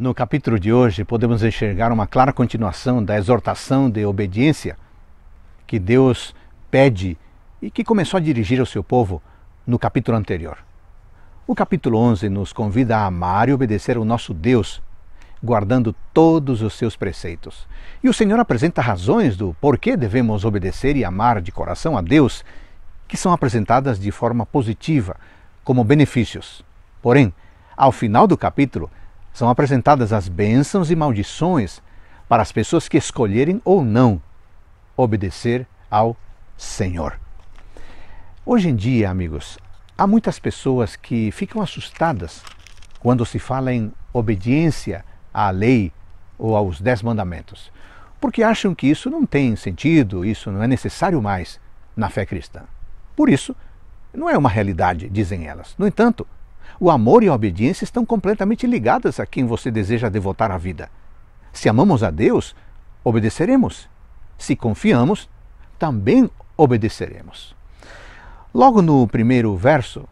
No capítulo de hoje, podemos enxergar uma clara continuação da exortação de obediência que Deus pede e que começou a dirigir ao seu povo no capítulo anterior. O capítulo 11 nos convida a amar e obedecer ao nosso Deus, guardando todos os seus preceitos. E o Senhor apresenta razões do porquê devemos obedecer e amar de coração a Deus, que são apresentadas de forma positiva, como benefícios. Porém, ao final do capítulo, são apresentadas as bênçãos e maldições para as pessoas que escolherem ou não obedecer ao Senhor. Hoje em dia, amigos, há muitas pessoas que ficam assustadas quando se fala em obediência à lei ou aos dez mandamentos, porque acham que isso não tem sentido, isso não é necessário mais na fé cristã. Por isso, não é uma realidade, dizem elas. No entanto, o amor e a obediência estão completamente ligadas a quem você deseja devotar a vida. Se amamos a Deus, obedeceremos. Se confiamos, também obedeceremos. Logo no primeiro verso,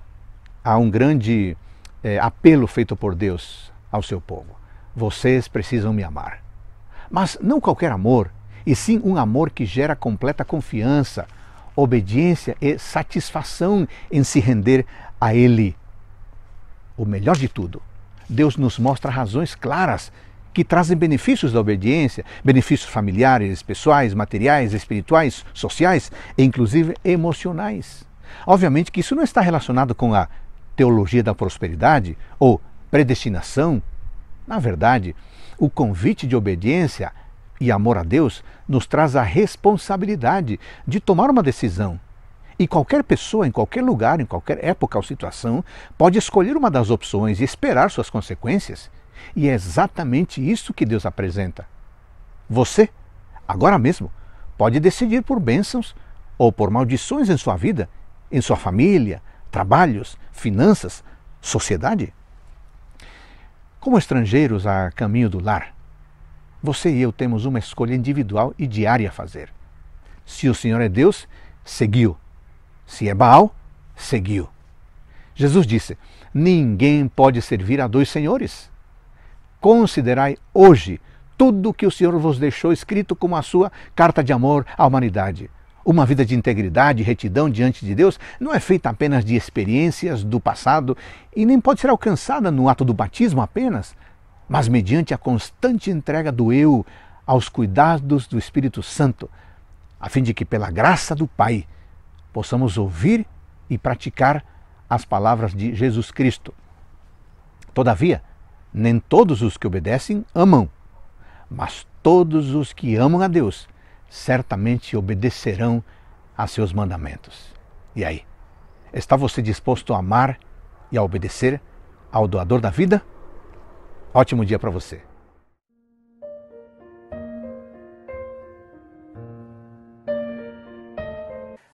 há um grande é, apelo feito por Deus ao seu povo: Vocês precisam me amar. Mas não qualquer amor, e sim um amor que gera completa confiança, obediência e satisfação em se render a Ele o melhor de tudo, Deus nos mostra razões claras que trazem benefícios da obediência, benefícios familiares, pessoais, materiais, espirituais, sociais e inclusive emocionais. Obviamente que isso não está relacionado com a teologia da prosperidade ou predestinação. Na verdade, o convite de obediência e amor a Deus nos traz a responsabilidade de tomar uma decisão e qualquer pessoa, em qualquer lugar, em qualquer época ou situação, pode escolher uma das opções e esperar suas consequências. E é exatamente isso que Deus apresenta. Você, agora mesmo, pode decidir por bênçãos ou por maldições em sua vida, em sua família, trabalhos, finanças, sociedade. Como estrangeiros a caminho do lar, você e eu temos uma escolha individual e diária a fazer. Se o Senhor é Deus, seguiu. Se é Baal, seguiu. Jesus disse: Ninguém pode servir a dois senhores. Considerai hoje tudo o que o Senhor vos deixou escrito como a sua carta de amor à humanidade. Uma vida de integridade e retidão diante de Deus não é feita apenas de experiências do passado e nem pode ser alcançada no ato do batismo apenas, mas mediante a constante entrega do eu aos cuidados do Espírito Santo, a fim de que, pela graça do Pai, possamos ouvir e praticar as palavras de Jesus Cristo. Todavia, nem todos os que obedecem amam, mas todos os que amam a Deus certamente obedecerão a seus mandamentos. E aí, está você disposto a amar e a obedecer ao doador da vida? Ótimo dia para você!